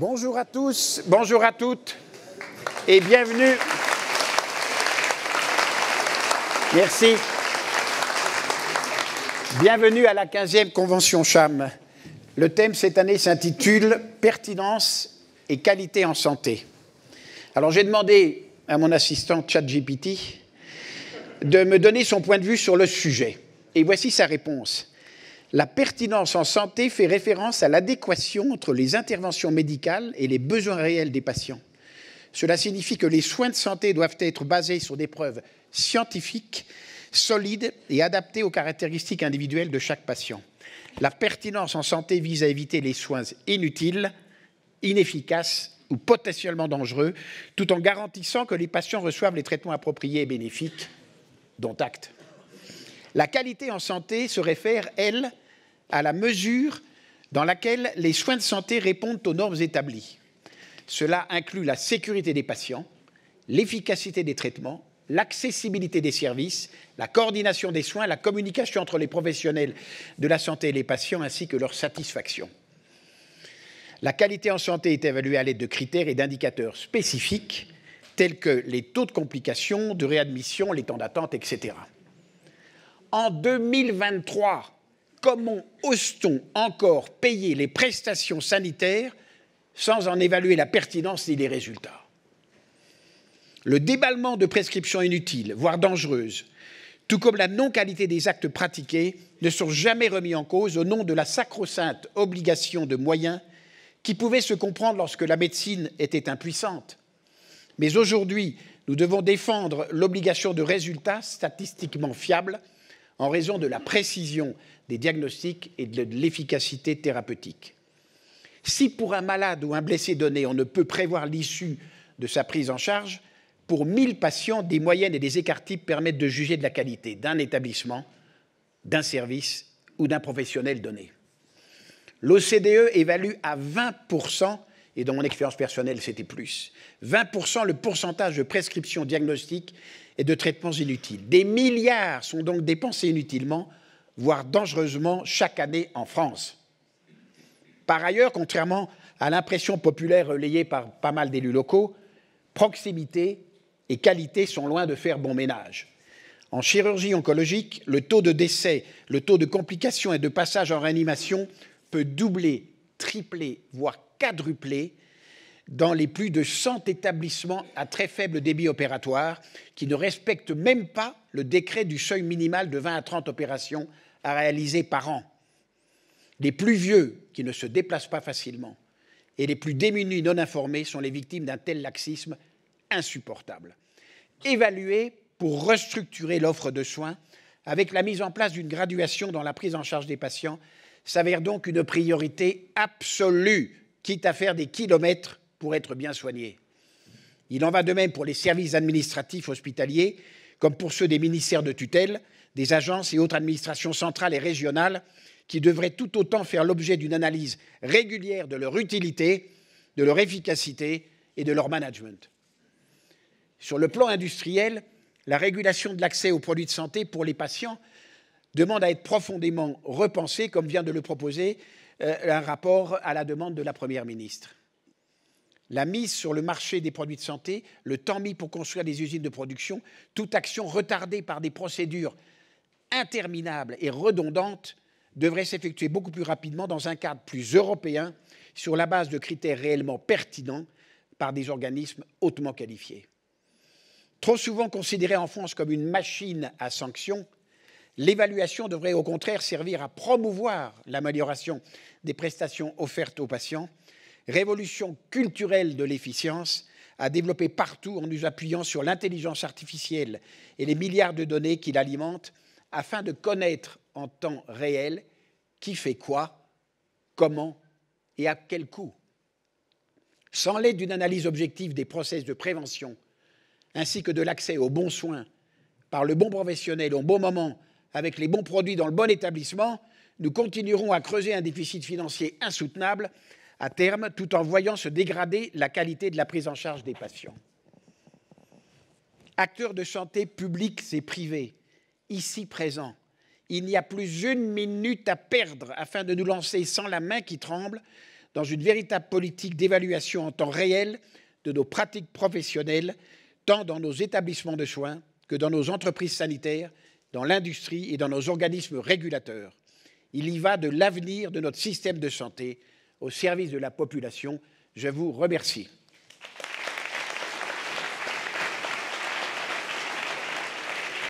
Bonjour à tous, bonjour à toutes et bienvenue. Merci. Bienvenue à la 15e Convention CHAM. Le thème cette année s'intitule Pertinence et qualité en santé. Alors j'ai demandé à mon assistant ChatGPT de me donner son point de vue sur le sujet. Et voici sa réponse. La pertinence en santé fait référence à l'adéquation entre les interventions médicales et les besoins réels des patients. Cela signifie que les soins de santé doivent être basés sur des preuves scientifiques, solides et adaptées aux caractéristiques individuelles de chaque patient. La pertinence en santé vise à éviter les soins inutiles, inefficaces ou potentiellement dangereux, tout en garantissant que les patients reçoivent les traitements appropriés et bénéfiques, dont acte. La qualité en santé se réfère, elle, à la mesure dans laquelle les soins de santé répondent aux normes établies. Cela inclut la sécurité des patients, l'efficacité des traitements, l'accessibilité des services, la coordination des soins, la communication entre les professionnels de la santé et les patients, ainsi que leur satisfaction. La qualité en santé est évaluée à l'aide de critères et d'indicateurs spécifiques, tels que les taux de complications, de réadmission, les temps d'attente, etc. En 2023, comment ose-t-on encore payer les prestations sanitaires sans en évaluer la pertinence ni les résultats Le déballement de prescriptions inutiles, voire dangereuses, tout comme la non-qualité des actes pratiqués, ne sont jamais remis en cause au nom de la sacro-sainte obligation de moyens qui pouvait se comprendre lorsque la médecine était impuissante. Mais aujourd'hui, nous devons défendre l'obligation de résultats statistiquement fiables en raison de la précision des diagnostics et de l'efficacité thérapeutique. Si pour un malade ou un blessé donné, on ne peut prévoir l'issue de sa prise en charge, pour 1000 patients, des moyennes et des écarts-types permettent de juger de la qualité d'un établissement, d'un service ou d'un professionnel donné. L'OCDE évalue à 20%, et dans mon expérience personnelle c'était plus, 20% le pourcentage de prescriptions diagnostiques et de traitements inutiles. Des milliards sont donc dépensés inutilement, voire dangereusement, chaque année en France. Par ailleurs, contrairement à l'impression populaire relayée par pas mal d'élus locaux, proximité et qualité sont loin de faire bon ménage. En chirurgie oncologique, le taux de décès, le taux de complications et de passage en réanimation peut doubler, tripler, voire quadrupler dans les plus de 100 établissements à très faible débit opératoire qui ne respectent même pas le décret du seuil minimal de 20 à 30 opérations à réaliser par an. Les plus vieux qui ne se déplacent pas facilement et les plus démunis non informés sont les victimes d'un tel laxisme insupportable. Évaluer pour restructurer l'offre de soins avec la mise en place d'une graduation dans la prise en charge des patients s'avère donc une priorité absolue, quitte à faire des kilomètres être bien soignés. Il en va de même pour les services administratifs hospitaliers, comme pour ceux des ministères de tutelle, des agences et autres administrations centrales et régionales, qui devraient tout autant faire l'objet d'une analyse régulière de leur utilité, de leur efficacité et de leur management. Sur le plan industriel, la régulation de l'accès aux produits de santé pour les patients demande à être profondément repensée, comme vient de le proposer euh, un rapport à la demande de la Première ministre la mise sur le marché des produits de santé, le temps mis pour construire des usines de production, toute action retardée par des procédures interminables et redondantes devrait s'effectuer beaucoup plus rapidement dans un cadre plus européen, sur la base de critères réellement pertinents par des organismes hautement qualifiés. Trop souvent considérée en France comme une machine à sanctions, l'évaluation devrait au contraire servir à promouvoir l'amélioration des prestations offertes aux patients révolution culturelle de l'efficience à développer partout en nous appuyant sur l'intelligence artificielle et les milliards de données qu'il alimente afin de connaître en temps réel qui fait quoi, comment et à quel coût. Sans l'aide d'une analyse objective des process de prévention ainsi que de l'accès aux bons soins par le bon professionnel au bon moment avec les bons produits dans le bon établissement, nous continuerons à creuser un déficit financier insoutenable à terme, tout en voyant se dégrader la qualité de la prise en charge des patients. Acteurs de santé publics et privés, ici présents, il n'y a plus une minute à perdre afin de nous lancer sans la main qui tremble dans une véritable politique d'évaluation en temps réel de nos pratiques professionnelles, tant dans nos établissements de soins que dans nos entreprises sanitaires, dans l'industrie et dans nos organismes régulateurs. Il y va de l'avenir de notre système de santé au service de la population. Je vous remercie.